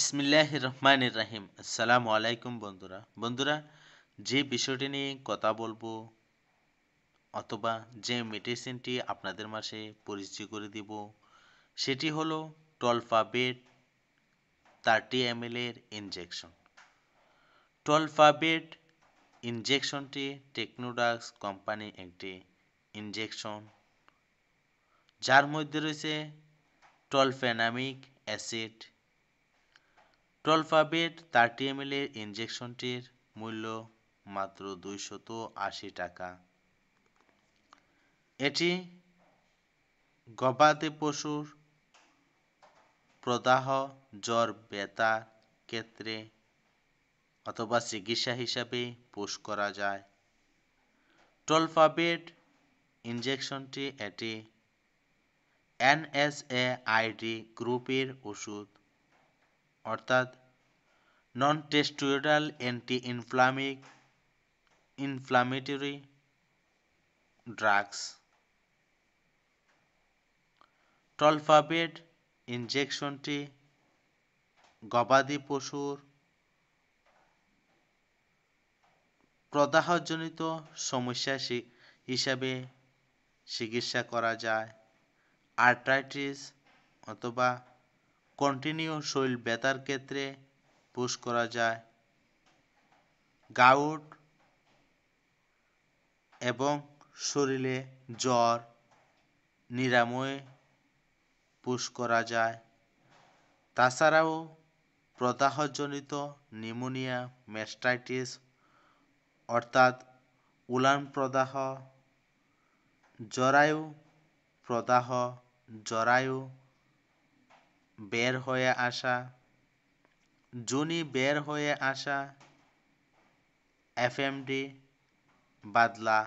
বিসমিল্লাহ রহমান রাহিম আসসালামু আলাইকুম বন্ধুরা বন্ধুরা যে বিষয়টি নিয়ে কথা বলবো অথবা যে মেডিসিনটি আপনাদের মাসে পরিচয় করে দিব সেটি হলো টলফাবেট থার্টি এম এর ইনজেকশন টলফাবেট ইনজেকশনটি টেকনোডাক্স কোম্পানি একটি ইনজেকশন যার মধ্যে রয়েছে টলফেনামিক অ্যাসিড টলফাবেট থার্টি এল এর ইনজেকশনটির মূল্য মাত্র দুইশত আশি টাকা এটি গবাদি পশুর প্রদাহ জ্বর ব্যথা ক্ষেত্রে অথবা চিকিৎসা হিসাবে পোষ করা যায় টলফাবেট ইনজেকশনটি এটি এনএসএআইডি গ্রুপের ওষুধ অর্থাৎ নন টেস্টুরাল অ্যান্টি ইনফ্লামিক ইনফ্লামেটরি ড্রাগস টলফাবেট ইনজেকশনটি গবাদি পশুর প্রদাহজনিত সমস্যা হিসাবে চিকিৎসা করা যায় আর্ট্রাইটিস অথবা কন্টিনিউ শৈল বেতার ক্ষেত্রে পুশ করা যায় গাউট এবং শরীরে জ্বর নিরাময়ে পুশ করা যায় তাছাড়াও প্রদাহজনিত নিউমোনিয়া মেস্টাইটিস অর্থাৎ উলান প্রদাহ জরায়ু প্রদাহ জরায়ু বের হয়ে আসা জনি বের হয়ে আসা এফ এম ডি বাদলা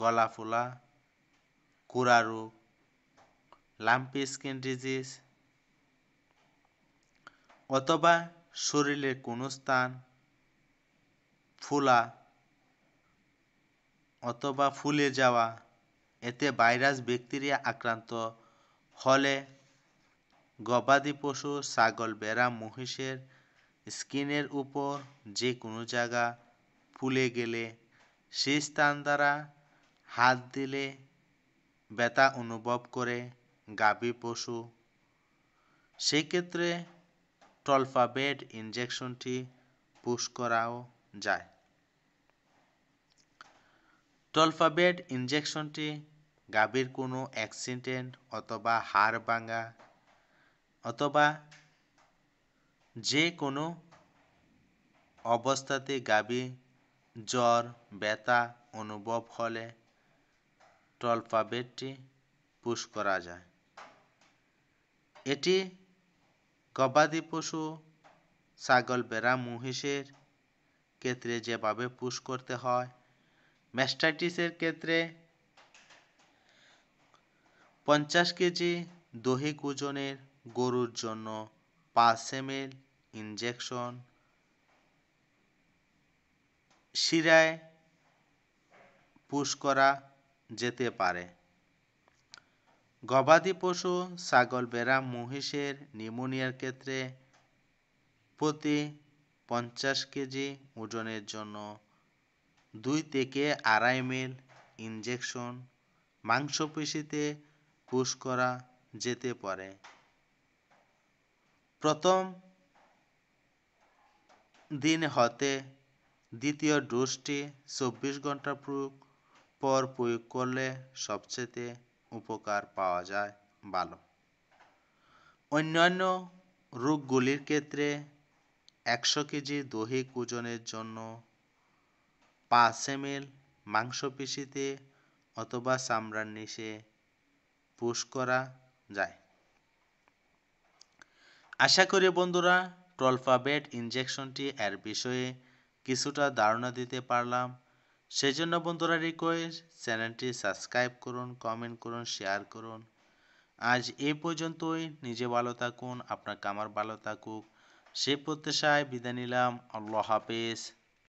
গলা ফুলা কুরারু লাম্পি স্কিন ডিজিজ অথবা শরীরের কোনো স্থান ফুলা অথবা ফুলে যাওয়া এতে ভাইরাস ব্যাকটেরিয়া আক্রান্ত হলে গবাদি পশু ছাগল বেড়া মহিষের স্কিনের উপর যে কোনো জায়গা ফুলে গেলে সেই স্থান দ্বারা হাত দিলে ব্যথা অনুভব করে গাভী পশু সেক্ষেত্রে টলফাবেড ইঞ্জেকশনটি পুশ করাও যায় টলফাবেড ইঞ্জেকশনটি গাভীর কোনো অ্যাক্সিডেন্ট অথবা হাড় ভাঙা অথবা যে কোনো অবস্থাতে গাবি জ্বর ব্যথা অনুভব হলে টলফাবেটটি পুশ করা যায় এটি গবাদি পশু ছাগল বেড়া মহিষের ক্ষেত্রে যেভাবে পুশ করতে হয় ম্যাস্টাইটিসের ক্ষেত্রে পঞ্চাশ কেজি দৈহিক ওজনের গরুর জন্য পাঁচ এম ইনজেকশন শিরায় পুশ করা যেতে পারে গবাদি পশু ছাগল বেড়া মহিষের নিউমোনিয়ার ক্ষেত্রে প্রতি পঞ্চাশ কেজি ওজনের জন্য দুই থেকে আড়াই মিল ইনজেকশন মাংসপেশিতে পুশ করা যেতে পারে প্রথম দিন হতে দ্বিতীয় ডোজটি চব্বিশ ঘন্টা প্রয়োগ পর প্রয়োগ করলে সবচেয়ে উপকার পাওয়া যায় ভালো অন্যান্য রোগগুলির ক্ষেত্রে একশো কেজি দৈহিক ওজনের জন্য পাঁচ এমএল মাংসপেশিতে অথবা চামড়ার নিচে পুশ করা যায় আশা করি বন্ধুরা টলফাবেট ইনজেকশনটি এর বিষয়ে কিছুটা ধারণা দিতে পারলাম সেজন্য বন্ধুরা রিকোয়েস্ট চ্যানেলটি সাবস্ক্রাইব করুন কমেন্ট করুন শেয়ার করুন আজ এ পর্যন্তই নিজে ভালো থাকুন আপনার কামার ভালো থাকুক সে প্রত্যাশায় বিদায় নিলাম আল্লাহ হাফেজ